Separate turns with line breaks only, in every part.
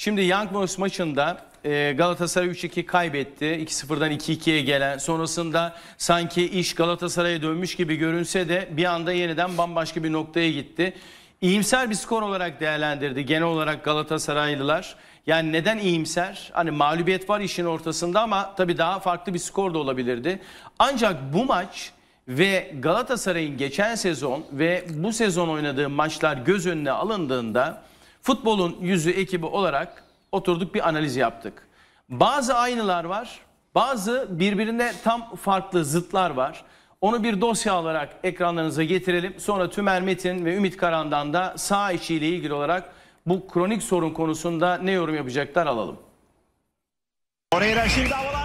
Şimdi Young Boys maçında e, Galatasaray 3-2 kaybetti. 2-0'dan 2-2'ye gelen. Sonrasında sanki iş Galatasaray'a dönmüş gibi görünse de bir anda yeniden bambaşka bir noktaya gitti. İyimser bir skor olarak değerlendirdi genel olarak Galatasaraylılar. Yani neden iyimser? Hani mağlubiyet var işin ortasında ama tabii daha farklı bir skor da olabilirdi. Ancak bu maç ve Galatasaray'ın geçen sezon ve bu sezon oynadığı maçlar göz önüne alındığında futbolun yüzü ekibi olarak oturduk bir analiz yaptık. Bazı aynılar var, bazı birbirine tam farklı zıtlar var. Onu bir dosya olarak ekranlarınıza getirelim. Sonra Tümer Metin ve Ümit Karan'dan da sağ içiyle ilgili olarak bu kronik sorun konusunda ne yorum yapacaklar alalım. Oraya şimdi havalar.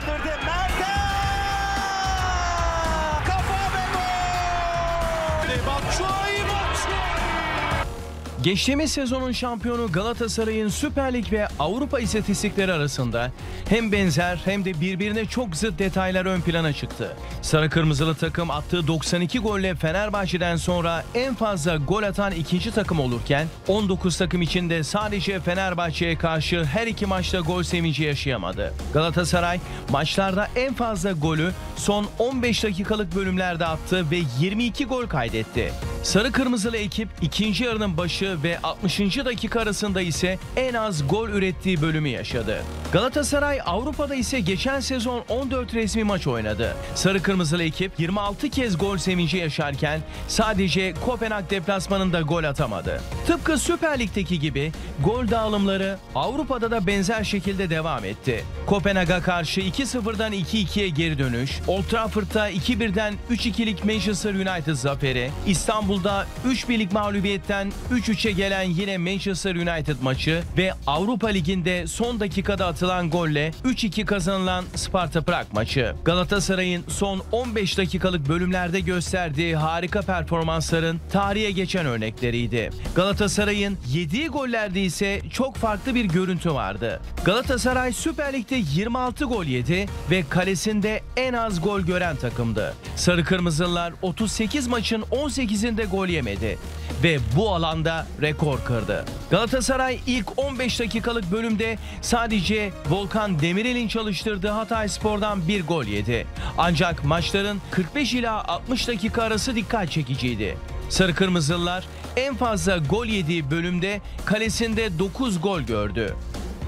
Geçtiğimiz sezonun şampiyonu Galatasaray'ın Süper Lig ve Avrupa istatistikleri arasında hem benzer hem de birbirine çok zıt detaylar ön plana çıktı. Sarı Kırmızılı takım attığı 92 golle Fenerbahçe'den sonra en fazla gol atan ikinci takım olurken 19 takım içinde sadece Fenerbahçe'ye karşı her iki maçta gol sevinci yaşayamadı. Galatasaray maçlarda en fazla golü son 15 dakikalık bölümlerde attı ve 22 gol kaydetti. Sarı kırmızılı ekip ikinci yarının başı ve 60. dakika arasında ise en az gol ürettiği bölümü yaşadı. Galatasaray Avrupa'da ise geçen sezon 14 resmi maç oynadı. Sarı kırmızılı ekip 26 kez gol sevinci yaşarken sadece Kopenhag deplasmanında gol atamadı. Tıpkı Süper Lig'deki gibi gol dağılımları Avrupa'da da benzer şekilde devam etti. Kopenhag'a karşı 2-0'dan 2-2'ye geri dönüş, Old Trafford'da 2-1'den 3-2'lik Manchester United zaferi, İstanbul İstanbul'da 3 birlik mağlubiyetten 3-3'e gelen yine Manchester United maçı ve Avrupa Ligi'nde son dakikada atılan golle 3-2 kazanılan Sparta Prag maçı. Galatasaray'ın son 15 dakikalık bölümlerde gösterdiği harika performansların tarihe geçen örnekleriydi. Galatasaray'ın yediği gollerde ise çok farklı bir görüntü vardı. Galatasaray Süper Lig'de 26 gol yedi ve kalesinde en az gol gören takımdı. Sarı Kırmızılılar 38 maçın 18'inde de gol yemedi ve bu alanda rekor kırdı. Galatasaray ilk 15 dakikalık bölümde sadece Volkan Demirel'in çalıştırdığı Hatay Spor'dan bir gol yedi. Ancak maçların 45 ila 60 dakika arası dikkat çekiciydi. Sarı Kırmızılılar en fazla gol yediği bölümde kalesinde 9 gol gördü.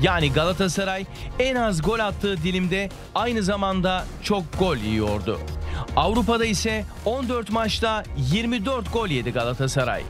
Yani Galatasaray en az gol attığı dilimde aynı zamanda çok gol yiyordu. Avrupa'da ise 14 maçta 24 gol yedi Galatasaray.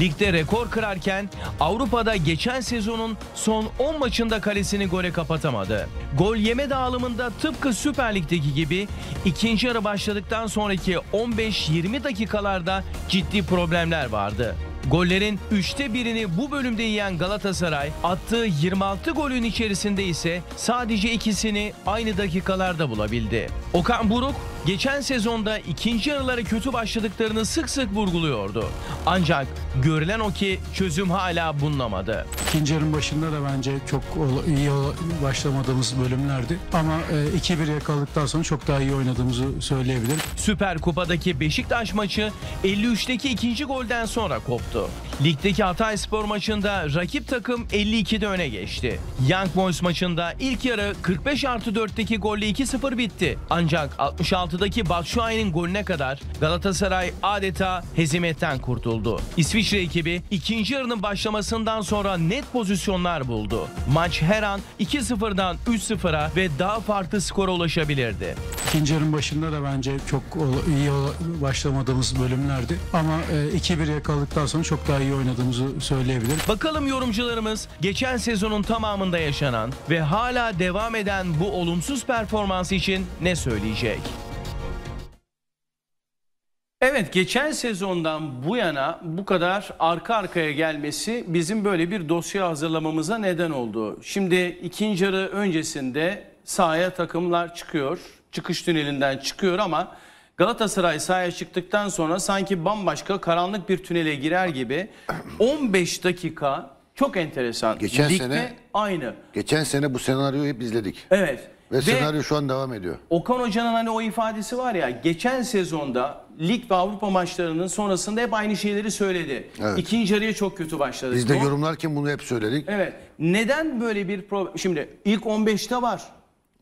Ligde rekor kırarken Avrupa'da geçen sezonun son 10 maçında kalesini gole kapatamadı. Gol yeme dağılımında tıpkı Süper Lig'deki gibi ikinci yarı başladıktan sonraki 15-20 dakikalarda ciddi problemler vardı. Gollerin 3'te birini bu bölümde yiyen Galatasaray attığı 26 golün içerisinde ise sadece ikisini aynı dakikalarda bulabildi. Okan Buruk geçen sezonda ikinci yarılara kötü başladıklarını sık sık vurguluyordu. Ancak görülen o ki çözüm hala bulunamadı. İkinci yarının başında da bence çok iyi başlamadığımız bölümlerdi. Ama 2-1 e, yakaladıktan sonra çok daha iyi oynadığımızı söyleyebilirim. Süper Kupa'daki Beşiktaş maçı 53'teki ikinci golden sonra koptu. Ligdeki Hatay Spor maçında rakip takım 52'de öne geçti. Young Boys maçında ilk yarı 45 artı 4'teki golle 2-0 bitti. Ancak 66'daki Batshuayi'nin golüne kadar Galatasaray adeta hezimetten kurtuldu. İsviçre ekibi ikinci yarının başlamasından sonra net pozisyonlar buldu. Maç her an 2-0'dan 3-0'a ve daha farklı skora ulaşabilirdi. Kincerin başında da bence çok iyi başlamadığımız bölümlerdi. Ama 2-1 e, yakaladıktan sonra çok daha iyi oynadığımızı söyleyebilirim. Bakalım yorumcularımız geçen sezonun tamamında yaşanan ve hala devam eden bu olumsuz performans için ne söyleyecek? Evet geçen sezondan bu yana bu kadar arka arkaya gelmesi bizim böyle bir dosya hazırlamamıza neden oldu. Şimdi ikinci yarı öncesinde sahaya takımlar çıkıyor çıkış tünelinden çıkıyor ama Galatasaray sahaya çıktıktan sonra sanki bambaşka karanlık bir tünele girer gibi 15 dakika çok enteresan. Geçen Ligde sene aynı.
Geçen sene bu senaryoyu hep izledik. Evet. Ve, ve senaryo şu an devam ediyor.
Okan Hoca'nın hani o ifadesi var ya geçen sezonda lig ve Avrupa maçlarının sonrasında hep aynı şeyleri söyledi. Evet. İkinci yarıya çok kötü başladı. Biz de o... yorumlarken bunu hep söyledik. Evet. Neden böyle bir problem? Şimdi ilk 15'te var.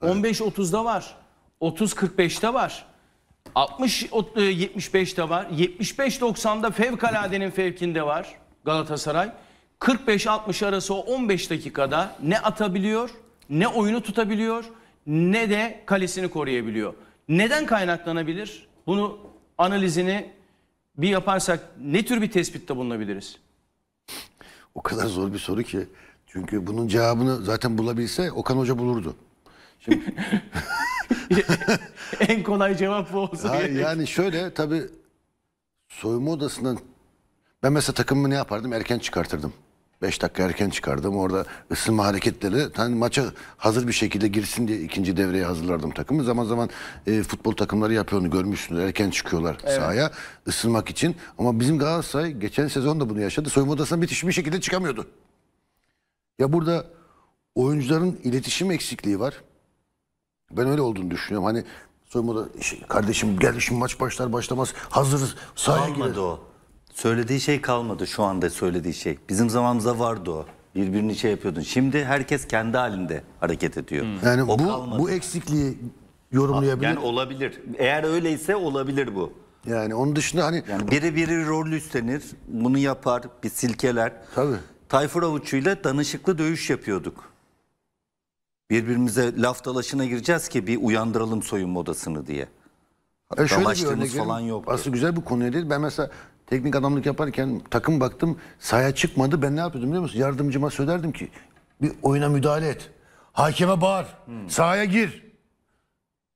Evet. 15-30'da var. 30-45'te var. 60-75'te e, var. 75-90'da fevkaladenin fevkinde var Galatasaray. 45-60 arası o 15 dakikada ne atabiliyor, ne oyunu tutabiliyor, ne de kalesini koruyabiliyor. Neden kaynaklanabilir? Bunu analizini bir yaparsak ne tür bir tespitte bulunabiliriz?
O kadar zor bir soru ki. Çünkü bunun cevabını zaten bulabilse Okan Hoca bulurdu. Şimdi... en kolay cevap bu olsa ya, Yani şöyle tabii soyunma odasından ben mesela takımımı ne yapardım? Erken çıkartırdım. 5 dakika erken çıkardım. Orada ısınma hareketleri hani maça hazır bir şekilde girsin diye ikinci devreye hazırlardım takımı. Zaman zaman e, futbol takımları yapıyor onu görmüşsünüz. Erken çıkıyorlar evet. sahaya ısınmak için. Ama bizim Galatasaray geçen sezon da bunu yaşadı. Soyunma odasına bitiş bir şekilde çıkamıyordu. Ya burada oyuncuların iletişim eksikliği var. Ben öyle olduğunu düşünüyorum. Hani soyunmada şey, kardeşim gel şimdi maç başlar başlamaz hazırız sahaya Kalmadı girer. o. Söylediği şey
kalmadı şu anda söylediği şey. Bizim zamanımızda vardı o. Birbirini şey yapıyordun. Şimdi herkes kendi halinde hareket ediyor. Hmm. Yani o bu, kalmadı. bu
eksikliği yorumlayabilir. Yani
olabilir. Eğer öyleyse olabilir bu.
Yani onun dışında hani... Yani biri biri rol üstlenir,
bunu yapar, bir silkeler. Tabii. Tayfur ile danışıklı dövüş yapıyorduk birbirimize laf dalaşına gireceğiz ki bir uyandıralım soyunma odasını diye.
E şöyle falan yok. Aslında güzel bir konu değil. Ben mesela teknik adamlık yaparken takım baktım sahaya çıkmadı. Ben ne yapıyordum biliyor musun? Yardımcıma söylerdim ki bir oyuna müdahale et. Hakeme bağır. Hmm. Sahaya gir.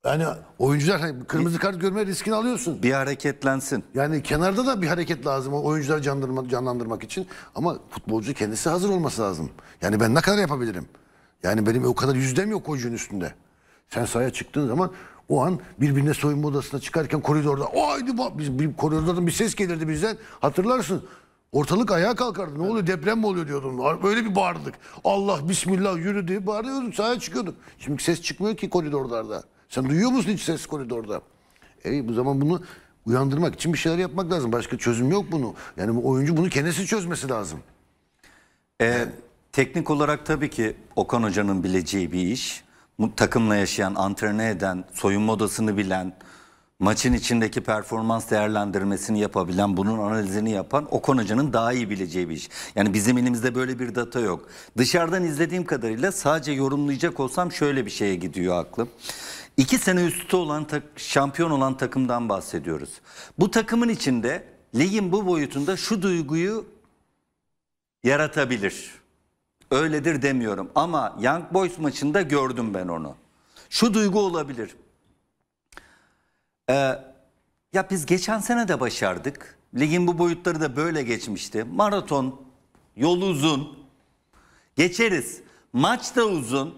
Yani oyuncular hani kırmızı kart görme riskini alıyorsun. Bir hareketlensin. Yani kenarda da bir hareket lazım o oyuncuları canlandırmak için. Ama futbolcu kendisi hazır olması lazım. Yani ben ne kadar yapabilirim? Yani benim o kadar yüzdem yok oyuncunun üstünde. Sen sahaya çıktığın zaman o an birbirine soyunma odasına çıkarken koridorda o haydi bak biz bir koridordan bir ses gelirdi bizden hatırlarsın. Ortalık ayağa kalkardı. Ne oluyor deprem mi oluyor diyordun. Böyle bir bağırdık. Allah bismillah yürü diye bağırıyorduk. Sahaya çıkıyorduk. Şimdi ses çıkmıyor ki koridorlarda. Sen duyuyor musun hiç ses koridorda? E bu zaman bunu uyandırmak için bir şeyler yapmak lazım. Başka çözüm yok bunu. Yani bu oyuncu bunu kendisi çözmesi lazım. Ee, Teknik olarak tabii ki Okan
Hoca'nın bileceği bir iş. Takımla yaşayan, antrenör eden, soyunma odasını bilen, maçın içindeki performans değerlendirmesini yapabilen, bunun analizini yapan Okan Hoca'nın daha iyi bileceği bir iş. Yani bizim elimizde böyle bir data yok. Dışarıdan izlediğim kadarıyla sadece yorumlayacak olsam şöyle bir şeye gidiyor aklım. İki sene üstü olan şampiyon olan takımdan bahsediyoruz. Bu takımın içinde ligin bu boyutunda şu duyguyu yaratabilir öyledir demiyorum ama Young Boys maçında gördüm ben onu. Şu duygu olabilir. Ee, ya biz geçen sene de başardık. Ligin bu boyutları da böyle geçmişti. Maraton, yol uzun. Geçeriz. Maç da uzun.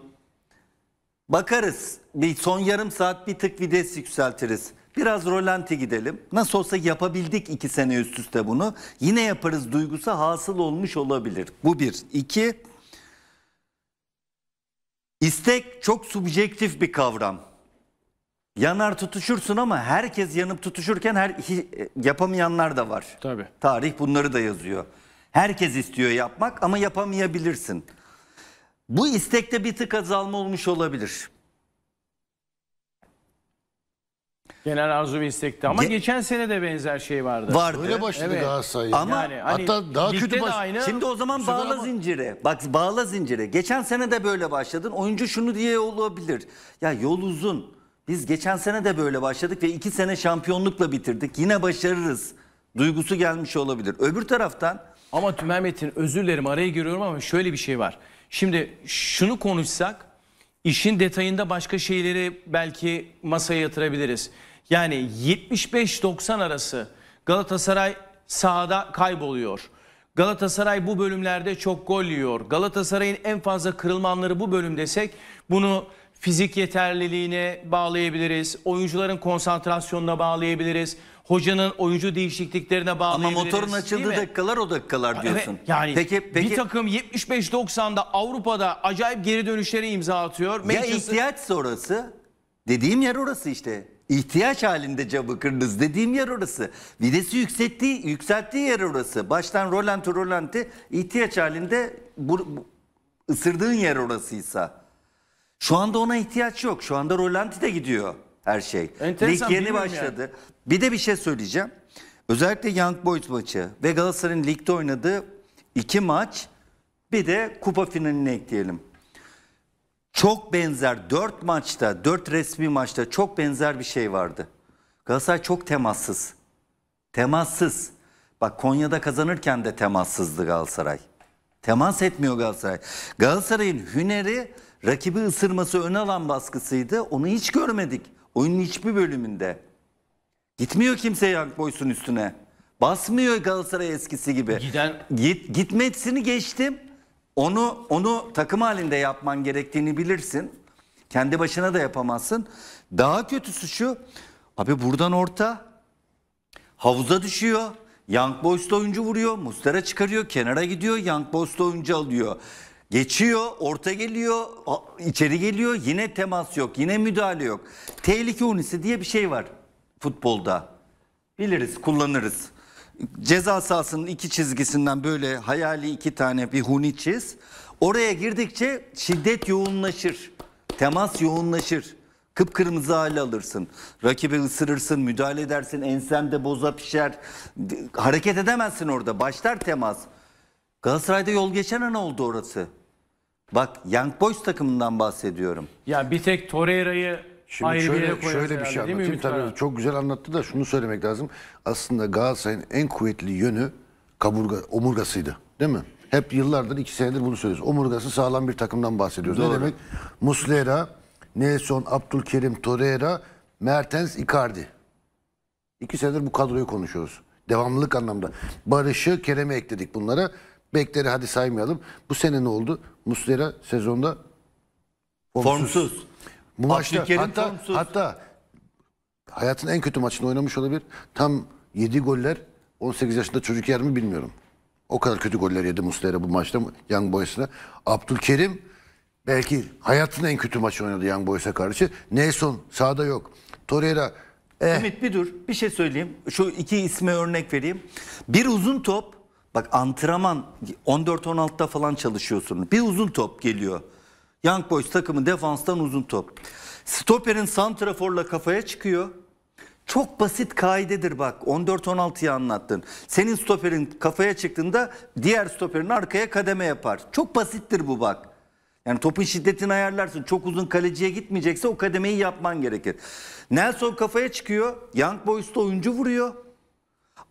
Bakarız. Bir son yarım saat bir tık vites yükseltiriz. Biraz rolanti gidelim. Nasıl olsa yapabildik iki sene üst üste bunu. Yine yaparız duygusu hasıl olmuş olabilir. Bu bir. İki, İstek çok subjektif bir kavram. Yanar tutuşursun ama herkes yanıp tutuşurken her e, yapamayanlar da var. Tabii. Tarih bunları da yazıyor. Herkes istiyor yapmak ama yapamayabilirsin. Bu istekte
bir tık azalma olmuş olabilir. Genel arzu ve istekti ama Ge- geçen sene de benzer şey vardı. Vardı. Öyle başladı Evet. Galatasaray. Ama Yani hani hatta daha kötü de Şimdi o zaman bağla ama- zincire. Bak bağla zincire. Geçen sene de böyle
başladın. Oyuncu şunu diye olabilir. Ya yol uzun. Biz geçen sene de böyle başladık ve iki sene şampiyonlukla bitirdik. Yine başarırız. Duygusu gelmiş olabilir. Öbür
taraftan Ama Tüm Mehmet'in özür dilerim araya giriyorum ama şöyle bir şey var. Şimdi şunu konuşsak işin detayında başka şeyleri belki masaya yatırabiliriz. Yani 75-90 arası Galatasaray sahada kayboluyor. Galatasaray bu bölümlerde çok gol yiyor. Galatasaray'ın en fazla kırılmanları bu bölüm desek bunu fizik yeterliliğine bağlayabiliriz. Oyuncuların konsantrasyonuna bağlayabiliriz. Hocanın oyuncu değişikliklerine bağlayabiliriz. Ama motorun açıldığı dakikalar o dakikalar diyorsun. Evet, yani peki, peki. bir takım 75-90'da Avrupa'da acayip geri dönüşleri imza atıyor. Ya Manchester...
ihtiyaç sonrası
dediğim yer orası işte ihtiyaç
halinde camı kırdınız dediğim yer orası. Videsi yükselttiği, yükselttiği yer orası. Baştan rolanti rolanti ihtiyaç halinde bu, bu, ısırdığın yer orasıysa. Şu anda ona ihtiyaç yok. Şu anda rolanti de gidiyor her şey. Enteresan, Lig yeni başladı. Yani. Bir de bir şey söyleyeceğim. Özellikle Young Boys maçı ve Galatasaray'ın ligde oynadığı iki maç bir de kupa finaline ekleyelim çok benzer 4 maçta 4 resmi maçta çok benzer bir şey vardı. Galatasaray çok temassız. Temassız. Bak Konya'da kazanırken de temassızdı Galatasaray. Temas etmiyor Galatasaray. Galatasaray'ın hüneri rakibi ısırması ön alan baskısıydı. Onu hiç görmedik. Oyunun hiçbir bölümünde. Gitmiyor kimse Young Boys'un üstüne. Basmıyor Galatasaray eskisi gibi. Giden... Git, gitmesini geçtim. Onu onu takım halinde yapman gerektiğini bilirsin. Kendi başına da yapamazsın. Daha kötüsü şu. Abi buradan orta havuza düşüyor. Young Boys'ta oyuncu vuruyor. Mustera çıkarıyor. Kenara gidiyor. Young Boys'ta oyuncu alıyor. Geçiyor, orta geliyor, içeri geliyor. Yine temas yok, yine müdahale yok. Tehlike unisi diye bir şey var futbolda. Biliriz, kullanırız ceza sahasının iki çizgisinden böyle hayali iki tane bir huni çiz. Oraya girdikçe şiddet yoğunlaşır. Temas yoğunlaşır. Kıpkırmızı hale alırsın. Rakibi ısırırsın, müdahale edersin, ensende boza pişer. Hareket edemezsin orada. Başlar temas. Galatasaray'da yol geçen an oldu orası. Bak Young Boys takımından bahsediyorum.
Ya bir tek Torreira'yı Şimdi ayrı şöyle, bir şöyle bir şey herhalde, değil anlatayım.
Tabii
çok güzel anlattı da şunu söylemek lazım. Aslında Galatasaray'ın en kuvvetli yönü kaburga, omurgasıydı. Değil mi? Hep yıllardır iki senedir bunu söylüyoruz. Omurgası sağlam bir takımdan bahsediyoruz. Ne demek? Muslera, Nelson, Abdülkerim, Torreira, Mertens, Icardi. İki senedir bu kadroyu konuşuyoruz. Devamlılık anlamda. Barış'ı, Kerem'i ekledik bunlara. Bekleri hadi saymayalım. Bu sene ne oldu? Muslera sezonda Formsuz. Bu maçta Abdülkerim hatta, hatta hayatın en kötü maçını oynamış olabilir. Tam 7 goller 18 yaşında çocuk yer mi bilmiyorum. O kadar kötü goller yedi Muslera bu maçta Young Boys'la. Abdülkerim belki hayatın en kötü maçı oynadı Young Boys'a karşı. Nelson sahada yok. Torreira eh. Ümit bir dur bir şey söyleyeyim. Şu iki isme örnek vereyim. Bir uzun top
bak antrenman 14-16'da falan çalışıyorsun. Bir uzun top geliyor. Young Boys takımı defanstan uzun top. Stoper'in santraforla kafaya çıkıyor. Çok basit kaidedir bak. 14-16'yı anlattın. Senin stoperin kafaya çıktığında diğer stoperin arkaya kademe yapar. Çok basittir bu bak. Yani topun şiddetini ayarlarsın. Çok uzun kaleciye gitmeyecekse o kademeyi yapman gerekir. Nelson kafaya çıkıyor. Young Boys'ta oyuncu vuruyor.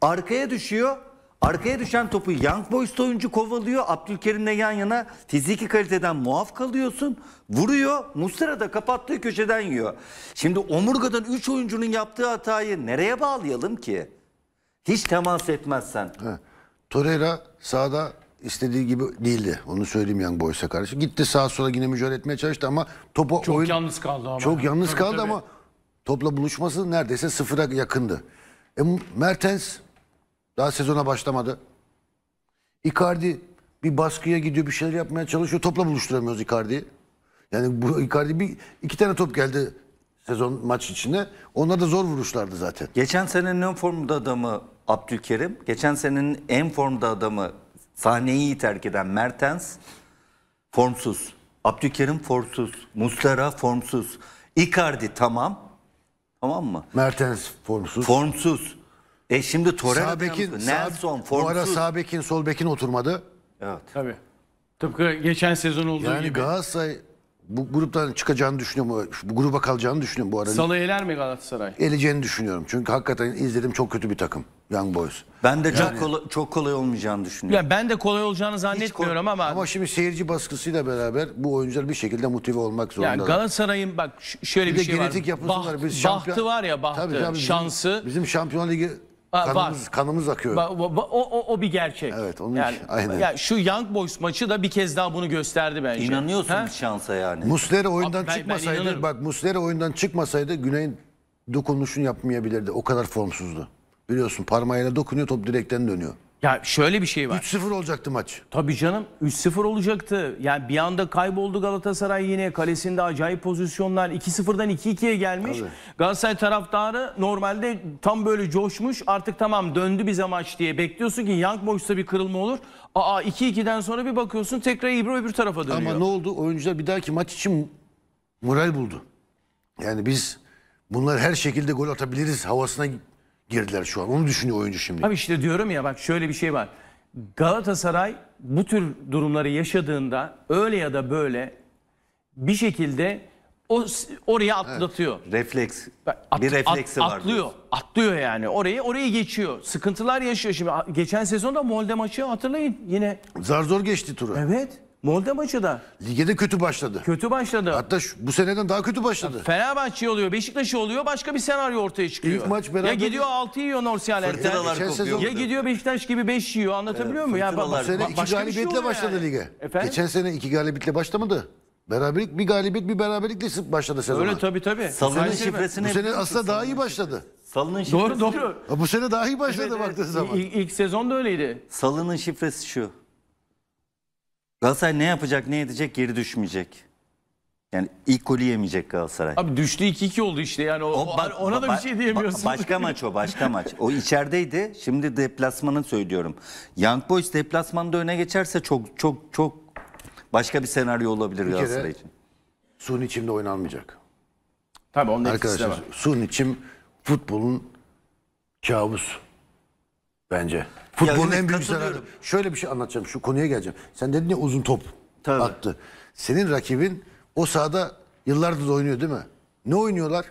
Arkaya düşüyor. Arkaya düşen topu Young Boys'ta oyuncu kovalıyor. Abdülkerim'le yan yana fiziki kaliteden muaf kalıyorsun. Vuruyor. Mustara da kapattığı köşeden yiyor. Şimdi omurgadan 3 oyuncunun yaptığı hatayı nereye bağlayalım ki? Hiç temas etmezsen. He.
Torreira sağda istediği gibi değildi. Onu söyleyeyim Young Boys'a karşı. Gitti sağa sola yine mücadele etmeye çalıştı ama topu çok oyun... yalnız kaldı ama. Çok yalnız tabii, kaldı tabii. ama topla buluşması neredeyse sıfıra yakındı. E, Mertens daha sezona başlamadı. Icardi bir baskıya gidiyor bir şeyler yapmaya çalışıyor. Topla buluşturamıyoruz Icardi'yi. Yani bu Icardi bir iki tane top geldi sezon maç içinde. Onlar da zor
vuruşlardı zaten. Geçen senenin en formda adamı Abdülkerim. Geçen senenin en formda adamı sahneyi terk eden Mertens formsuz. Abdülkerim formsuz. Muslera formsuz. Icardi tamam. Tamam mı?
Mertens formsuz. Formsuz. E şimdi Torreira sağ bekin, Nelson, sağ, Bu ara sağ bekin, sol bekin oturmadı. Evet. Tabii. Tıpkı geçen sezon olduğu Yani gibi. Galatasaray bu gruptan çıkacağını düşünüyorum. Bu gruba kalacağını düşünüyorum bu arada. Salı
eler mi Galatasaray? Eleceğini
düşünüyorum. Çünkü hakikaten izledim çok kötü bir takım. Young Boys. Ben de çok, kolay, çok kolay olmayacağını düşünüyorum. Ya ben de kolay olacağını zannetmiyorum ama, Ama şimdi seyirci baskısıyla beraber bu oyuncular bir şekilde motive olmak ya zorunda.
Galatasaray'ın bak şöyle bir, Bir de şey var. genetik yapısı var. Biz Baht- şampiyon- var ya bahtı, Tabii, tabii. Bizim- şansı. Bizim Şampiyon Ligi Kanımız, kanımız akıyor. Ba- ba- ba- o, o, o bir gerçek. Evet onun yani, için, aynen. Ya şu Young Boys maçı da bir kez daha bunu gösterdi bence. İnanıyorsun Ha? şansa yani. Muslera oyundan Abi ben- ben çıkmasaydı inanırım.
bak Muslera oyundan çıkmasaydı Güney'in dokunuşunu yapmayabilirdi. O kadar formsuzdu. Biliyorsun parmağıyla dokunuyor top direkten dönüyor.
Ya şöyle bir şey var. 3-0 olacaktı maç. Tabii canım 3-0 olacaktı. Yani bir anda kayboldu Galatasaray yine kalesinde acayip pozisyonlar 2-0'dan 2-2'ye gelmiş. Tabii. Galatasaray taraftarı normalde tam böyle coşmuş. Artık tamam döndü bize maç diye bekliyorsun ki Young Boys'ta bir kırılma olur. Aa 2-2'den sonra bir bakıyorsun tekrar İbro öbür tarafa dönüyor. Ama ne oldu? Oyuncular bir dahaki
maç için moral buldu. Yani biz bunlar her şekilde gol atabiliriz havasına girdiler şu an. Onu düşünüyor oyuncu şimdi. Abi
işte diyorum ya bak şöyle bir şey var. Galatasaray bu tür durumları yaşadığında öyle ya da böyle bir şekilde o oraya atlatıyor. Evet, refleks. At, bir refleksi at, var. Atlıyor. Diyorsun. Atlıyor yani. Orayı orayı geçiyor. Sıkıntılar yaşıyor şimdi. Geçen sezonda Molde maçı hatırlayın yine. Zar zor geçti turu. Evet. Molde maçı da Lige de kötü başladı. kötü başladı. Hatta şu- bu seneden daha kötü başladı. Fenerbahçe oluyor, Beşiktaş'ı oluyor. Başka bir senaryo ortaya çıkıyor. İlk maç beraber- Ya gidiyor 6 yiyor Norsyal Ertel. Fırtınalar kopuyor. sezon- Ya gidiyor Beşiktaş gibi 5 yiyor. Anlatabiliyor muyum? Ya fırtınalar- Bu sene başka bir şey başladı yani. lige.
Efendim? Geçen sene iki galibiyetle başlamadı. Beraberlik bir galibiyet bir beraberlikle başladı sezona. Öyle tabii tabii. Salının Kayseri- şifresini Bu sene aslında daha iyi başladı.
Salının şifresi, Doğru doğru.
bu sene daha iyi başladı baktığın zaman.
İlk, ilk sezon da öyleydi.
salının
şifresi şu. Galatasaray ne yapacak ne edecek geri düşmeyecek. Yani ilk golü yemeyecek Galatasaray.
Abi düştü 2-2 oldu işte yani o, o bak, ona da bir şey
diyemiyorsun. Başka maç o başka maç. O içerideydi. Şimdi deplasmanı söylüyorum. Young Boys deplasmanda öne geçerse çok çok çok başka bir senaryo olabilir bir Galatasaray için.
Suyun içimde oynanmayacak. Tabii onun Arkadaşlar, var. suyun içim futbolun kabus bence. Futbolun en büyük zararı. Şöyle bir şey anlatacağım. Şu konuya geleceğim. Sen dedin ya uzun top Tabii. attı. Senin rakibin o sahada yıllardır oynuyor değil mi? Ne oynuyorlar?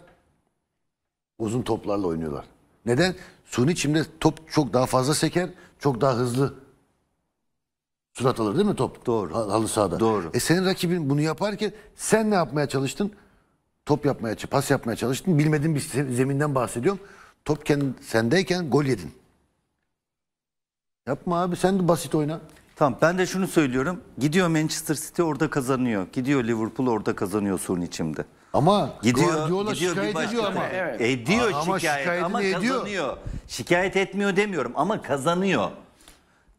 Uzun toplarla oynuyorlar. Neden? Suni çimde top çok daha fazla seker, çok daha hızlı surat alır değil mi top? Doğru. Hal halı sahada. Doğru. E senin rakibin bunu yaparken sen ne yapmaya çalıştın? Top yapmaya, pas yapmaya çalıştın. Bilmediğin bir zeminden bahsediyorum. Top kendi, sendeyken gol yedin. Yapma abi sen
de basit oyna. Tamam ben de şunu söylüyorum. Gidiyor Manchester City orada kazanıyor. Gidiyor Liverpool orada kazanıyor suyun içimde. Ama gidiyor, Guardiola gidiyor şikayet başka, ediyor ama. Evet. E, ediyor Aa, şikayet ama kazanıyor. Ediyor. Şikayet etmiyor demiyorum ama kazanıyor.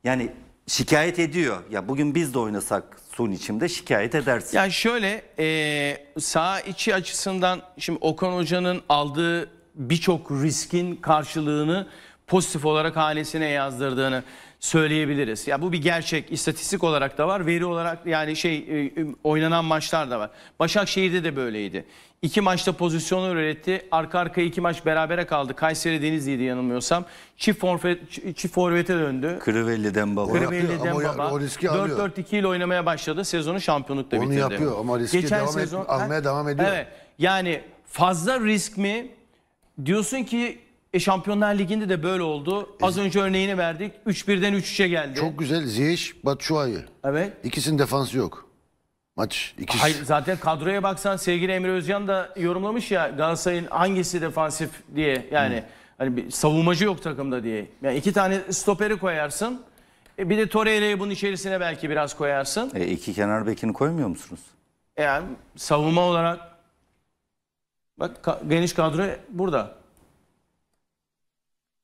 Yani şikayet ediyor. Ya bugün biz de oynasak suyun içimde şikayet edersin.
Yani şöyle e, sağ içi açısından şimdi Okan Hoca'nın aldığı birçok riskin karşılığını pozitif olarak hanesine yazdırdığını söyleyebiliriz. Ya bu bir gerçek. istatistik olarak da var. Veri olarak yani şey e, e, oynanan maçlar da var. Başakşehir'de de böyleydi. İki maçta pozisyonu üretti. Arka arkaya iki maç berabere kaldı. Kayseri Denizli'ydi yanılmıyorsam. Çift, forfet, çift forvete döndü.
Kırıvelli'den baba.
Kırıvelli'den baba. O riski 4-4-2 ile oynamaya başladı. Sezonu şampiyonlukla bitirdi. Onu yapıyor ama riski Geçen devam sezon, et, almaya
devam ediyor. Evet.
Yani fazla risk mi? Diyorsun ki e Şampiyonlar Ligi'nde de böyle oldu. Az önce örneğini verdik. 3-1'den 3-3'e geldi. Çok güzel
Ziyech, Batshuayi. Evet. İkisinin defansı yok. Maç ikisi.
Hayır, zaten kadroya baksan sevgili Emre Özcan da yorumlamış ya Galatasaray'ın hangisi defansif diye. Yani hmm. hani bir savunmacı yok takımda diye. Yani iki tane stoperi koyarsın. E bir de Torreira'yı bunun içerisine belki biraz koyarsın.
E, iki kenar bekini koymuyor
musunuz? E, yani savunma olarak bak geniş kadro burada.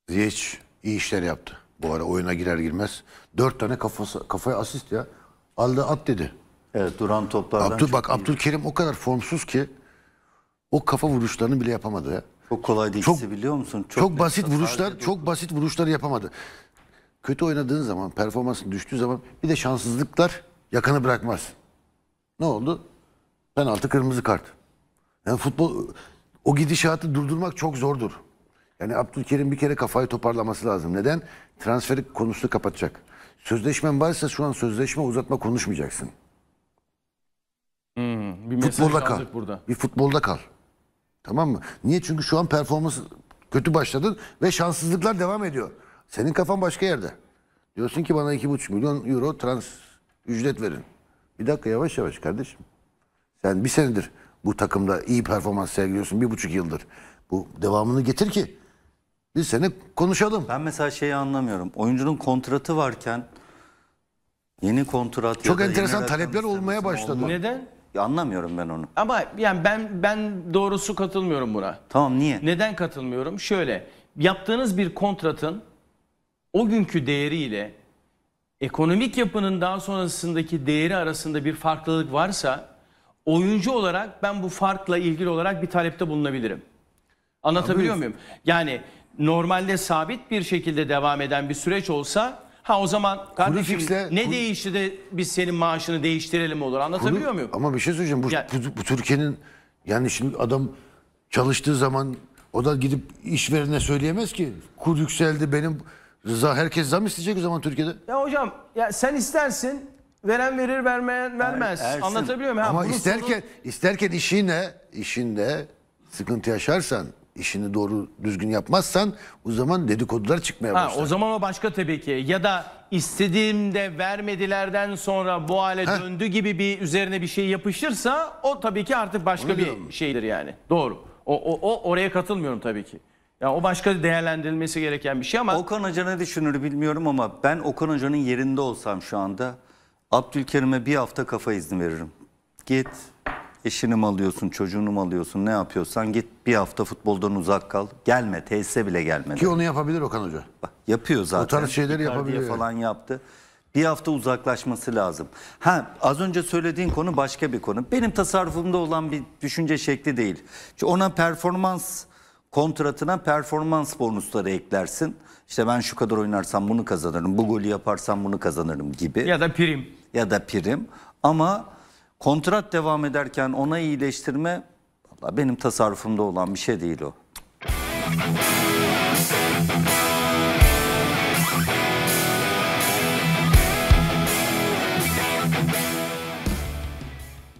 Ziyech iyi işler yaptı. Bu ara oyuna girer girmez. Dört tane kafası, kafaya asist ya. Aldı at dedi. Evet duran toplardan Abdül, Bak iyi. Abdülkerim o kadar formsuz ki o kafa vuruşlarını bile yapamadı ya. Çok kolay değil çok, biliyor musun? Çok, çok basit vuruşlar, çok basit vuruşları yapamadı. Kötü oynadığın zaman, performansın düştüğü zaman bir de şanssızlıklar yakana bırakmaz. Ne oldu? Penaltı kırmızı kart. Yani futbol o gidişatı durdurmak çok zordur. Yani Abdülkerim bir kere kafayı toparlaması lazım. Neden? Transferi konusunu kapatacak. Sözleşmen varsa şu an sözleşme uzatma konuşmayacaksın. Hmm, bir futbolda kal. Burada. Bir futbolda kal. Tamam mı? Niye? Çünkü şu an performans kötü başladın ve şanssızlıklar devam ediyor. Senin kafan başka yerde. Diyorsun ki bana 2,5 milyon euro trans ücret verin. Bir dakika yavaş yavaş kardeşim. Sen bir senedir bu takımda iyi performans sergiliyorsun. Bir buçuk yıldır. Bu devamını getir ki biz seni konuşalım. Ben mesela şeyi anlamıyorum. Oyuncunun kontratı varken
yeni kontrat
Çok ya enteresan yeni talepler olmaya başladı. olmuyor. Neden?
Ya Anlamıyorum ben onu.
Ama yani ben ben doğrusu katılmıyorum buna. Tamam niye? Neden katılmıyorum? Şöyle, yaptığınız bir kontratın o günkü değeriyle ekonomik yapının daha sonrasındaki değeri arasında bir farklılık varsa oyuncu olarak ben bu farkla ilgili olarak bir talepte bulunabilirim. Anlatabiliyor muyum? Yani normalde sabit bir şekilde devam eden bir süreç olsa ha o zaman kardeşim fixle, ne kuru, değişti de biz senin maaşını değiştirelim olur anlatabiliyor kuru, muyum? Ama bir şey söyleyeceğim bu, yani,
bu, bu Türkiye'nin yani şimdi adam çalıştığı zaman o da gidip işverene söyleyemez ki kur yükseldi benim Rıza herkes zam isteyecek o zaman Türkiye'de.
Ya hocam ya sen istersin veren verir vermeyen er-, vermez. Er, Anlatabiliyor muyum? Ama isterken sonu...
isterken ne işinde sıkıntı yaşarsan işini doğru düzgün yapmazsan o zaman dedikodular çıkmaya başlar. Ha, o
zaman o başka tabii ki. Ya da istediğimde vermedilerden sonra bu hale Heh. döndü gibi bir üzerine bir şey yapışırsa o tabii ki artık başka bir şeydir yani. Doğru. O, o, o oraya katılmıyorum tabii ki. Ya yani o başka değerlendirilmesi gereken bir şey ama Okan Hoca ne düşünür bilmiyorum ama ben Okan Hoca'nın yerinde
olsam şu anda Abdülkerim'e bir hafta kafa izni veririm. Git Eşini mi alıyorsun, çocuğunu mu alıyorsun, ne yapıyorsan git bir hafta futboldan uzak kal. Gelme, tesise bile gelme. Ki onu yapabilir Okan Hoca. Bak, yapıyor zaten. O tarz şeyleri Icardi'ye yapabiliyor. falan yaptı. Bir hafta uzaklaşması lazım. Ha az önce söylediğin konu başka bir konu. Benim tasarrufumda olan bir düşünce şekli değil. Çünkü ona performans kontratına performans bonusları eklersin. İşte ben şu kadar oynarsam bunu kazanırım, bu golü yaparsam bunu kazanırım gibi. Ya da prim. Ya da prim. Ama Kontrat devam ederken ona iyileştirme benim tasarrufumda olan bir şey değil o.